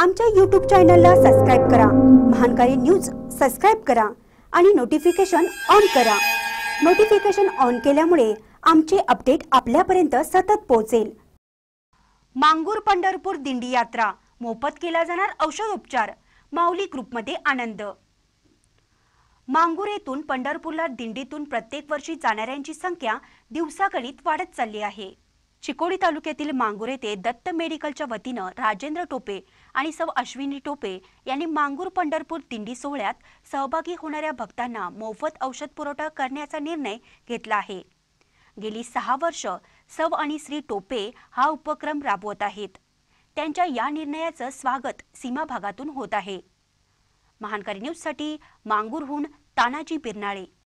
आमच्या यूट्यूब चॅनलला सबस्क्राईब करा महानकारी न्यूज सबस्क्राईब करा आणि नोटिफिकेशन ऑन करा नोटिफिकेशन ऑन केल्यामुळे आमचे अपडेट आपल्यापर्यंत सतत पोहोचेल मांगूर पंढरपूर दिंडी यात्रा मोफत केला जाणार औषधोपचार माऊली ग्रुपमध्ये आनंद मांगूर येथून पंढरपूरला दिंडीतून प्रत्येक वर्षी जाणाऱ्यांची संख्या दिवसागणित वाढत चालली आहे चिकोडी तालुक्यातील मांगूर येथे दत्त मेडिकलच्या वतीनं राजेंद्र टोपे आणि सव अश्विनी टोपे यांनी मांगूर पंढरपूर दिंडी सोहळ्यात सहभागी होणाऱ्या भक्तांना मोफत औषध पुरवठा करण्याचा निर्णय घेतला आहे गेली सहा वर्ष सव आणि श्री टोपे हा उपक्रम राबवत आहेत त्यांच्या या निर्णयाचं स्वागत सीमा भागातून होत आहे महानकारी न्यूजसाठी मांगूरहून तानाजी बिरनाळे